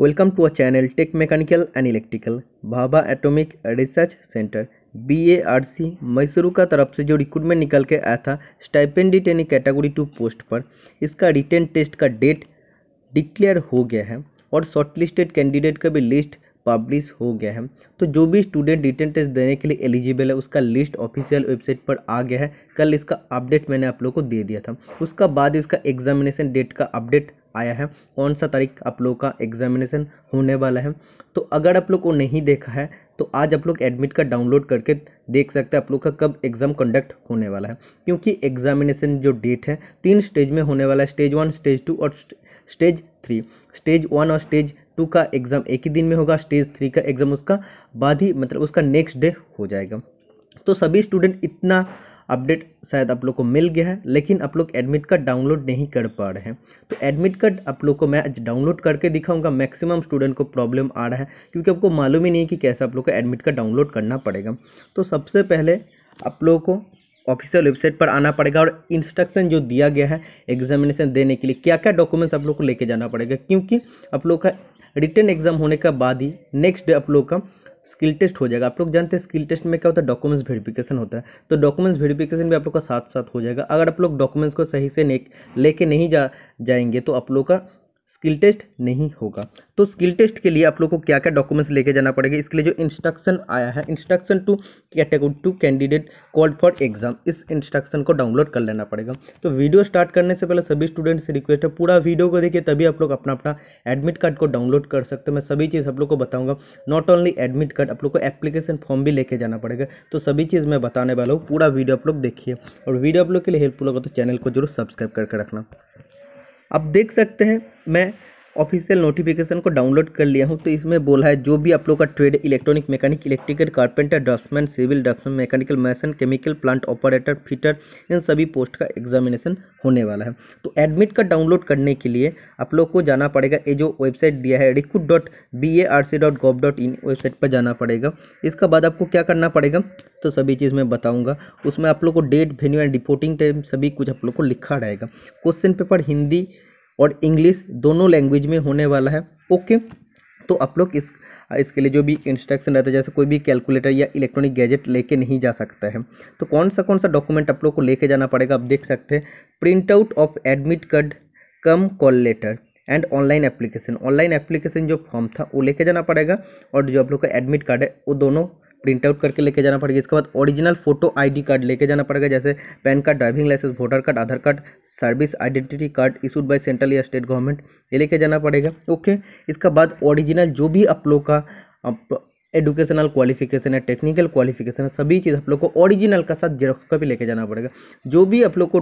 welcome to a channel tech mechanical and electrical Bhabha atomic research centre B A R C Mysuru का तरफ से जो recruitment निकल के आया था स्टाइपेंड यानी कैटेगरी टू पोस्ट पर इसका रिटर्न टेस्ट का डेट डिक्लेयर हो गया है और शॉर्टलिस्टेड कैंडिडेट का भी लिस्ट पब्लिश हो गया है तो जो भी स्टूडेंट रिटर्न टेस्ट देने के लिए एलिजिबल है उसका लिस्ट ऑफिशियल वेबसाइट पर आ गया है कल इसका अपडेट मैंने आप लोग को दे दिया था उसका बाद इसका एग्जामिनेशन डेट का अपडेट आया है कौन सा तारीख आप लोग का एग्जामिनेशन होने वाला है तो अगर आप लोग को नहीं देखा है तो आज आप लोग एडमिट कार्ड डाउनलोड करके देख सकते हैं आप लोग का कब एग्ज़ाम कंडक्ट होने वाला है क्योंकि एग्जामिनेशन जो डेट है तीन स्टेज में होने वाला है स्टेज वन स्टेज टू और स्टेज थ्री स्टेज वन और स्टेज टू का एग्ज़ाम एक ही दिन में होगा स्टेज थ्री का एग्ज़ाम उसका बाद ही मतलब उसका नेक्स्ट डे हो जाएगा तो सभी स्टूडेंट इतना अपडेट शायद आप लोग को मिल गया है लेकिन आप लोग एडमिट कार्ड डाउनलोड नहीं कर पा रहे हैं तो एडमिट कार्ड आप लोग को मैं डाउनलोड करके दिखाऊंगा मैक्सिमम स्टूडेंट को प्रॉब्लम आ रहा है क्योंकि आपको मालूम ही नहीं कि कैसे आप लोग को एडमिट कार्ड डाउनलोड करना पड़ेगा तो सबसे पहले आप लोग को ऑफिशियल वेबसाइट पर आना पड़ेगा और इंस्ट्रक्शन जो दिया गया है एग्जामिनेशन देने के लिए क्या क्या डॉक्यूमेंट्स आप लोग को लेके जाना पड़ेगा क्योंकि आप लोग का रिटर्न एग्जाम होने के बाद ही नेक्स्ट डे आप लोग का स्किल टेस्ट हो जाएगा आप लोग जानते हैं स्किल टेस्ट में क्या होता है डॉक्यूमेंट्स वेरिफिकेशन होता है तो डॉक्यूमेंट्स वेरिफिकेशन भी आप लोग का साथ साथ हो जाएगा अगर आप लोग डॉक्यूमेंट्स को सही से लेके नहीं जा जाएंगे तो आप लोग का स्किल टेस्ट नहीं होगा तो स्किल टेस्ट के लिए आप लोग को क्या क्या डॉक्यूमेंट्स लेके जाना पड़ेगा इसके लिए जो इंस्ट्रक्शन आया है instruction to category two candidate called for exam इस इंस्ट्रक्शन को डाउनलोड कर लेना पड़ेगा तो वीडियो स्टार्ट करने से पहले सभी स्टूडेंट से रिक्वेस्ट है पूरा वीडियो को देखिए तभी आप लोग अपना अपना एडमिट कार्ड को डाउनलोड कर सकते मैं सभी चीज़ आप लोग को बताऊँगा नॉट ओनली एडमिट कार्ड आप लोग को एप्लीकेशन फॉर्म भी लेके जाना पड़ेगा तो सभी चीज़ मैं बताने वाला हूँ पूरा वीडियो आप लोग देखिए और वीडियो आप लोग के लिए हेल्पफुल होगा तो चैनल को जरूर सब्सक्राइब करके रखना आप देख सकते हैं मैं ऑफिशियल नोटिफिकेशन को डाउनलोड कर लिया हूँ तो इसमें बोला है जो भी आप लोग का trade electronic mechanic electrical carpenter draftsman civil draftsman mechanical mason chemical plant operator fitter इन सभी पोस्ट का एग्जामिनेशन होने वाला है तो एडमिट का डाउनलोड करने के लिए आप लोग को जाना पड़ेगा ये जो वेबसाइट दिया है recruit dot B A R C dot gov dot in website पर जाना पड़ेगा इसका बाद आपको क्या करना पड़ेगा तो सभी चीज़ मैं बताऊँगा उसमें आप लोग को date venue and reporting time सभी कुछ आप लोग को लिखा रहेगा क्वेश्चन पेपर हिंदी और इंग्लिश दोनों लैंग्वेज में होने वाला है ओके तो आप लोग इस इसके लिए जो भी इंस्ट्रक्शन रहता है जैसे कोई भी कैलकुलेटर या इलेक्ट्रॉनिक गैजेट लेके नहीं जा सकता है तो कौन सा कौन सा डॉक्यूमेंट आप लोग को लेके जाना पड़ेगा आप देख सकते हैं print out of admit card cum call letter and online application online application जो फॉर्म था वो लेके जाना पड़ेगा और जो आप लोग का एडमिट कार्ड है वो दोनों प्रिंट आउट करके लेके जाना पड़ेगा इसके बाद ओरिजिनल फोटो आईडी कार्ड लेके जाना पड़ेगा जैसे PAN card driving licence voter card Aadhaar card service identity card issued by central या स्टेट गवर्नमेंट ये लेके जाना पड़ेगा ओके इसके बाद ओरिजिनल जो भी आप लोग का एडुकेशनल क्वालिफिकेशन है टेक्निकल क्वालिफिकेशन है सभी चीज़ आप लोग को ओरिजिनल का साथ जेरोक्स का भी लेके जाना पड़ेगा जो भी आप लोग को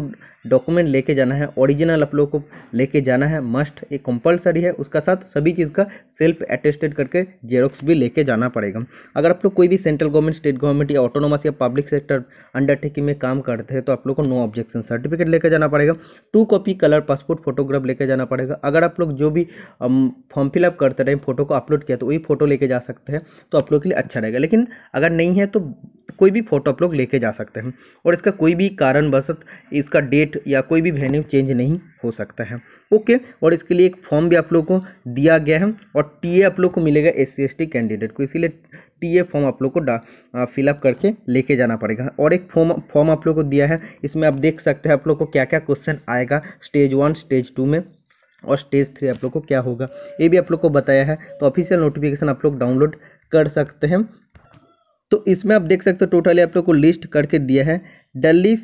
डॉक्यूमेंट लेके जाना है ओरिजिनल आप लोग को लेके जाना है मस्ट ये कंपलसरी है उसका साथ सभी चीज़ का सेल्फ अटेस्टेड करके जेरोक्स भी लेके जाना पड़ेगा अगर आप लोग कोई भी सेंट्रल गवर्नमेंट स्टेट गवर्नमेंट या ऑटोनोमस या पब्लिक सेक्टर अंडरटेकिंग में काम करते हैं तो आप लोग को नो ऑब्जेक्शन सर्टिफिकेट लेकर जाना पड़ेगा two copy colour passport photograph लेके जाना पड़ेगा अगर आप लोग जो भी फॉर्म um, फिलअप करते रहे फोटो को अपलोड किया तो वही फोटो लेके जा सकते हैं तो तो आप लोग के लिए अच्छा रहेगा लेकिन अगर नहीं है तो कोई भी फ़ोटो आप लोग लेके जा सकते हैं और इसका कोई भी कारण बसत इसका डेट या कोई भी वेन्यू चेंज नहीं हो सकता है ओके और इसके लिए एक फॉर्म भी आप लोग को दिया गया है और टीए आप लोग को मिलेगा एस सी कैंडिडेट को इसीलिए टीए फॉर्म आप लोग को फिलअप करके लेके जाना पड़ेगा और एक फॉर्म फॉर्म आप लोग को दिया है इसमें आप देख सकते हैं आप लोग को क्या क्या क्वेश्चन आएगा स्टेज वन स्टेज टू में और स्टेज थ्री आप लोग को क्या होगा ये भी आप लोग को बताया है तो ऑफिशियल नोटिफिकेशन आप लोग डाउनलोड कर सकते हैं तो इसमें आप देख सकते हो टोटली आप लोग को लिस्ट करके दिया है duly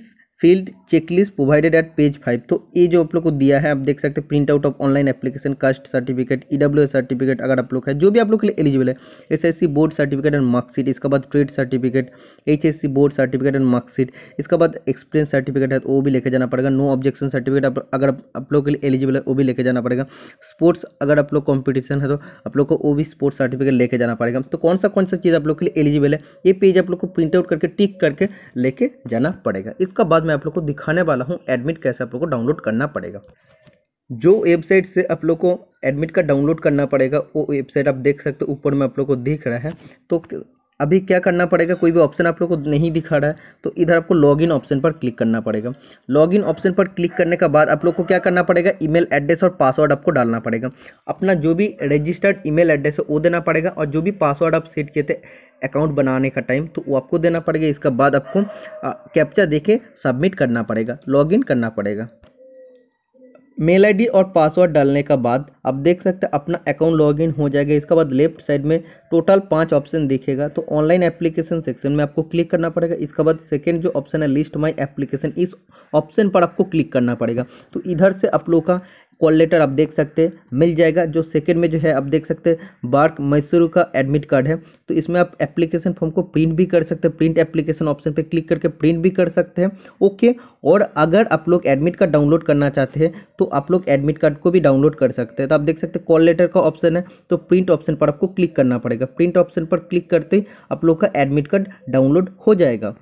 filled checklist provided at page five तो ये जो आप लोग को दिया है आप देख सकते हैं print out of online application caste certificate e certificate अगर आप लोग है जो भी आप लोग के लिए एलिजिबल है SSC board certificate and marksheet इसके बाद trade certificate HSC board certificate and marksheet इसके बाद एक्सपीरियंस सर्टिफिकेट है तो वो भी लेके जाना पड़ेगा नो ऑब्जेक्शन सर्टिफिकेट अगर आप लोग के लिए एलिजिबल है वो भी लेके जाना पड़ेगा स्पोर्ट्स अगर आप लोग कॉम्पिटिशन है तो आप लोग को वो भी स्पोर्ट्स सर्टिफिकेट लेके जाना पड़ेगा तो कौन सा कौन सा चीज़ आप लोग के लिए एलिजिबल है ये पेज आप लोग को प्रिंट आउट करके टिक करके लेके जाना पड़ेगा इसका बाद में मैं आप लोग को दिखाने वाला हूँ एडमिट कैसे आप लोग को डाउनलोड करना पड़ेगा जो वेबसाइट से आप लोग को एडमिट का डाउनलोड करना पड़ेगा वो वेबसाइट आप देख सकते हो ऊपर में आप लोग को दिख रहा है तो अभी क्या करना पड़ेगा कोई भी ऑप्शन आप लोग को नहीं दिखा रहा है तो इधर आपको लॉगिन ऑप्शन पर क्लिक करना पड़ेगा लॉगिन ऑप्शन पर क्लिक करने के बाद आप लोग को क्या करना पड़ेगा ईमेल एड्रेस और पासवर्ड आपको डालना पड़ेगा अपना जो भी रजिस्टर्ड ईमेल एड्रेस है वो देना पड़ेगा और जो भी पासवर्ड आप सेट किए थे अकाउंट बनाने का टाइम तो वो आपको देना पड़ेगा इसके बाद आपको कैप्चा देके सबमिट करना पड़ेगा लॉग करना पड़ेगा मेल आईडी और पासवर्ड डालने का बाद आप देख सकते हैं अपना अकाउंट लॉगिन हो जाएगा इसके बाद लेफ्ट साइड में टोटल पांच ऑप्शन दिखेगा तो ऑनलाइन एप्लीकेशन सेक्शन में आपको क्लिक करना पड़ेगा इसके बाद सेकंड जो ऑप्शन है लिस्ट माय एप्लीकेशन इस ऑप्शन पर आपको क्लिक करना पड़ेगा तो इधर से आप लोग का कॉल लेटर आप देख सकते हैं मिल जाएगा जो सेकेंड में जो है आप देख सकते हैं बार्क मैसूर का एडमिट कार्ड है तो इसमें आप एप्लीकेशन फॉर्म को प्रिंट भी कर सकते हैं प्रिंट एप्लीकेशन ऑप्शन पर क्लिक करके प्रिंट भी कर सकते हैं ओके और अगर आप लोग एडमिट कार्ड डाउनलोड करना चाहते हैं तो आप लोग एडमिट कार्ड को भी डाउनलोड कर सकते हैं तो आप देख सकते हैं कॉल लेटर का ऑप्शन है तो प्रिंट ऑप्शन पर आपको क्लिक करना पड़ेगा प्रिंट ऑप्शन पर क्लिक करते ही आप लोग का एडमिट कार्ड डाउनलोड हो जाएगा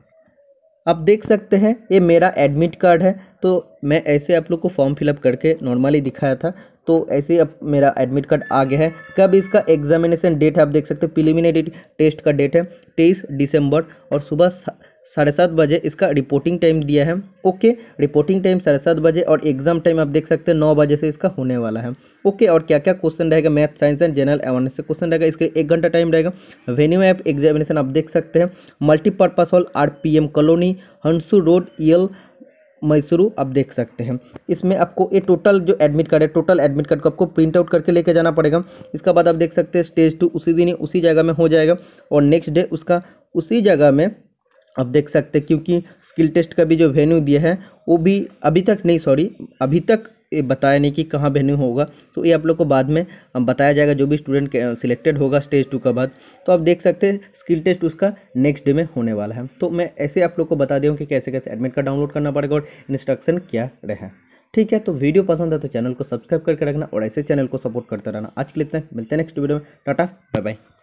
आप देख सकते हैं ये मेरा एडमिट कार्ड है तो मैं ऐसे आप लोग को फॉर्म फिलअप करके नॉर्मली दिखाया था तो ऐसे अब मेरा एडमिट कार्ड आ गया है कब इसका एग्जामिनेशन डेट है आप देख सकते हैं प्रिलिमिनरी टेस्ट का डेट है तेईस दिसंबर और सुबह साढ़े सात बजे इसका रिपोर्टिंग टाइम दिया है ओके रिपोर्टिंग टाइम साढ़े सात बजे और एग्जाम टाइम आप देख सकते हैं नौ बजे से इसका होने वाला है ओके और क्या क्या क्वेश्चन रहेगा math science and general awareness से क्वेश्चन रहेगा इसके एक घंटा टाइम रहेगा वेन्यू ऐप एग्जामिनेशन आप देख सकते हैं multipurpose hall R P colony Hunsur road यल मैसूरू आप देख सकते हैं इसमें आपको ये टोटल जो एडमिट कार्ड है टोटल एडमिट कार्ड को आपको प्रिंट आउट करके लेके जाना पड़ेगा इसका बाद आप देख सकते हैं स्टेज टू उसी दिन ही उसी जगह में हो जाएगा और नेक्स्ट डे उसका उसी जगह में आप देख सकते हैं क्योंकि स्किल टेस्ट का भी जो वेन्यू दिया है वो भी अभी तक नहीं सॉरी अभी तक ये बताया नहीं कि कहाँ वेन्यू होगा तो ये आप लोग को बाद में बताया जाएगा जो भी स्टूडेंट सिलेक्टेड होगा स्टेज टू का बाद तो आप देख सकते हैं स्किल टेस्ट उसका नेक्स्ट डे में होने वाला है तो मैं ऐसे आप लोग को बता दें कि कैसे कैसे एडमिट कार्ड डाउनलोड करना पड़ेगा और इंस्ट्रक्शन क्या रहे ठीक है तो वीडियो पसंद है तो चैनल को सब्सक्राइब करके रखना और ऐसे चैनल को सपोर्ट करते रहना आज के लिए इतना मिलते हैं नेक्स्ट वीडियो में टाटा बाय बाय